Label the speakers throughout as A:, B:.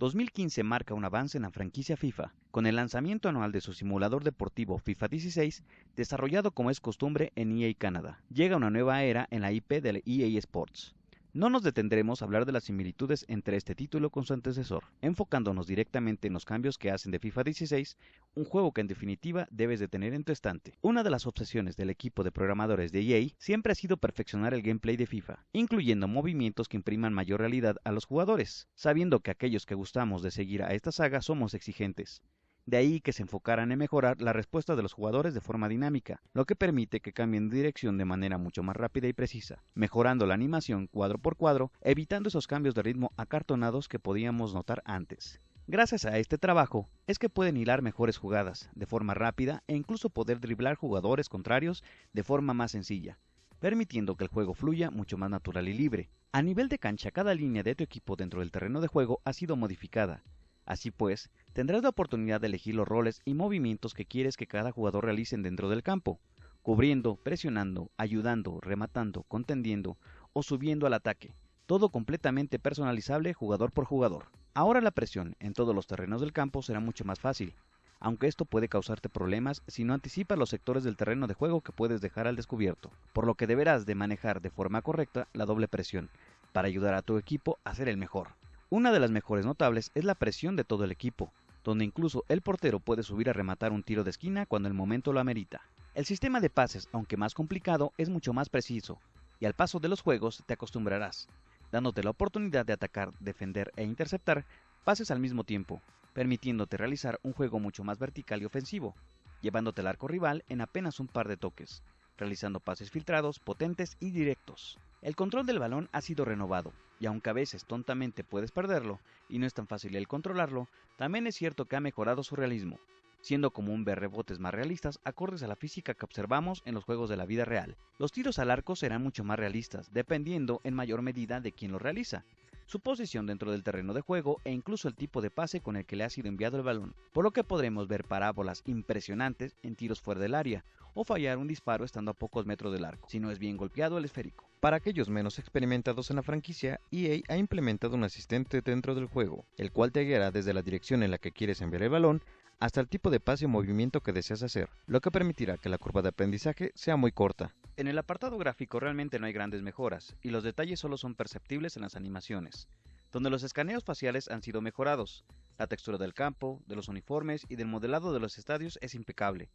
A: 2015 marca un avance en la franquicia FIFA, con el lanzamiento anual de su simulador deportivo FIFA 16, desarrollado como es costumbre en EA Canadá. Llega una nueva era en la IP del EA Sports, no nos detendremos a hablar de las similitudes entre este título con su antecesor, enfocándonos directamente en los cambios que hacen de FIFA 16 un juego que en definitiva debes de tener en tu estante. Una de las obsesiones del equipo de programadores de EA siempre ha sido perfeccionar el gameplay de FIFA, incluyendo movimientos que impriman mayor realidad a los jugadores, sabiendo que aquellos que gustamos de seguir a esta saga somos exigentes. De ahí que se enfocaran en mejorar la respuesta de los jugadores de forma dinámica, lo que permite que cambien de dirección de manera mucho más rápida y precisa, mejorando la animación cuadro por cuadro, evitando esos cambios de ritmo acartonados que podíamos notar antes. Gracias a este trabajo es que pueden hilar mejores jugadas de forma rápida e incluso poder driblar jugadores contrarios de forma más sencilla, permitiendo que el juego fluya mucho más natural y libre. A nivel de cancha, cada línea de tu equipo dentro del terreno de juego ha sido modificada, Así pues, tendrás la oportunidad de elegir los roles y movimientos que quieres que cada jugador realice dentro del campo, cubriendo, presionando, ayudando, rematando, contendiendo o subiendo al ataque, todo completamente personalizable jugador por jugador. Ahora la presión en todos los terrenos del campo será mucho más fácil, aunque esto puede causarte problemas si no anticipas los sectores del terreno de juego que puedes dejar al descubierto, por lo que deberás de manejar de forma correcta la doble presión, para ayudar a tu equipo a ser el mejor. Una de las mejores notables es la presión de todo el equipo, donde incluso el portero puede subir a rematar un tiro de esquina cuando el momento lo amerita. El sistema de pases, aunque más complicado, es mucho más preciso, y al paso de los juegos te acostumbrarás, dándote la oportunidad de atacar, defender e interceptar pases al mismo tiempo, permitiéndote realizar un juego mucho más vertical y ofensivo, llevándote al arco rival en apenas un par de toques, realizando pases filtrados, potentes y directos. El control del balón ha sido renovado, y aunque a veces tontamente puedes perderlo, y no es tan fácil el controlarlo, también es cierto que ha mejorado su realismo, siendo común ver rebotes más realistas acordes a la física que observamos en los juegos de la vida real. Los tiros al arco serán mucho más realistas, dependiendo en mayor medida de quién los realiza, su posición dentro del terreno de juego e incluso el tipo de pase con el que le ha sido enviado el balón, por lo que podremos ver parábolas impresionantes en tiros fuera del área o fallar un disparo estando a pocos metros del arco, si no es bien golpeado el esférico. Para aquellos menos experimentados en la franquicia, EA ha implementado un asistente dentro del juego, el cual te guiará desde la dirección en la que quieres enviar el balón hasta el tipo de pase o movimiento que deseas hacer, lo que permitirá que la curva de aprendizaje sea muy corta. En el apartado gráfico realmente no hay grandes mejoras, y los detalles solo son perceptibles en las animaciones, donde los escaneos faciales han sido mejorados, la textura del campo, de los uniformes y del modelado de los estadios es impecable.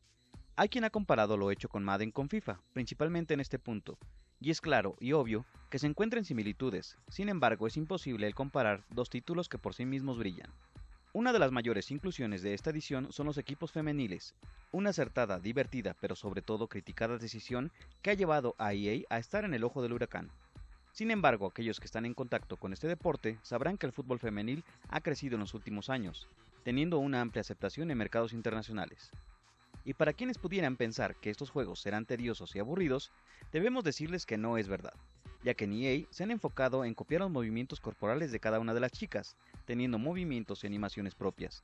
A: Hay quien ha comparado lo hecho con Madden con FIFA, principalmente en este punto, y es claro y obvio que se encuentran similitudes, sin embargo es imposible el comparar dos títulos que por sí mismos brillan. Una de las mayores inclusiones de esta edición son los equipos femeniles, una acertada, divertida, pero sobre todo criticada decisión que ha llevado a EA a estar en el ojo del huracán. Sin embargo, aquellos que están en contacto con este deporte sabrán que el fútbol femenil ha crecido en los últimos años, teniendo una amplia aceptación en mercados internacionales. Y para quienes pudieran pensar que estos juegos serán tediosos y aburridos, debemos decirles que no es verdad, ya que en EA se han enfocado en copiar los movimientos corporales de cada una de las chicas, teniendo movimientos y animaciones propias.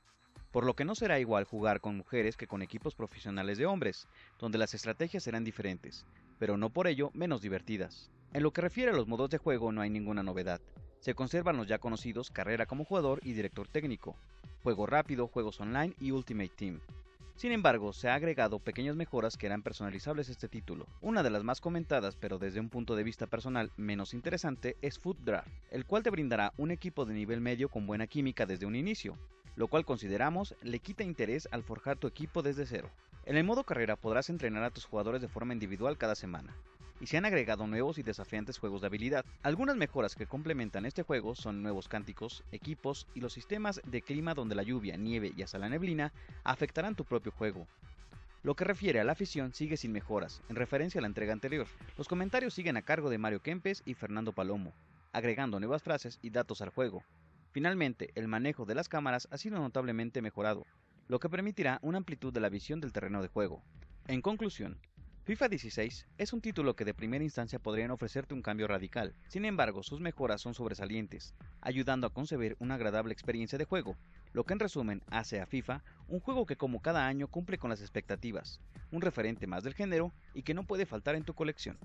A: Por lo que no será igual jugar con mujeres que con equipos profesionales de hombres, donde las estrategias serán diferentes, pero no por ello menos divertidas. En lo que refiere a los modos de juego no hay ninguna novedad. Se conservan los ya conocidos carrera como jugador y director técnico, juego rápido, juegos online y Ultimate Team, sin embargo, se ha agregado pequeñas mejoras que eran personalizables este título. Una de las más comentadas, pero desde un punto de vista personal menos interesante, es Foot Draft, el cual te brindará un equipo de nivel medio con buena química desde un inicio, lo cual consideramos le quita interés al forjar tu equipo desde cero. En el modo carrera podrás entrenar a tus jugadores de forma individual cada semana, y se han agregado nuevos y desafiantes juegos de habilidad. Algunas mejoras que complementan este juego son nuevos cánticos, equipos y los sistemas de clima donde la lluvia, nieve y hasta la neblina afectarán tu propio juego. Lo que refiere a la afición sigue sin mejoras, en referencia a la entrega anterior. Los comentarios siguen a cargo de Mario Kempes y Fernando Palomo, agregando nuevas frases y datos al juego. Finalmente, el manejo de las cámaras ha sido notablemente mejorado, lo que permitirá una amplitud de la visión del terreno de juego. En conclusión, FIFA 16 es un título que de primera instancia podrían ofrecerte un cambio radical, sin embargo sus mejoras son sobresalientes, ayudando a concebir una agradable experiencia de juego, lo que en resumen hace a FIFA un juego que como cada año cumple con las expectativas, un referente más del género y que no puede faltar en tu colección.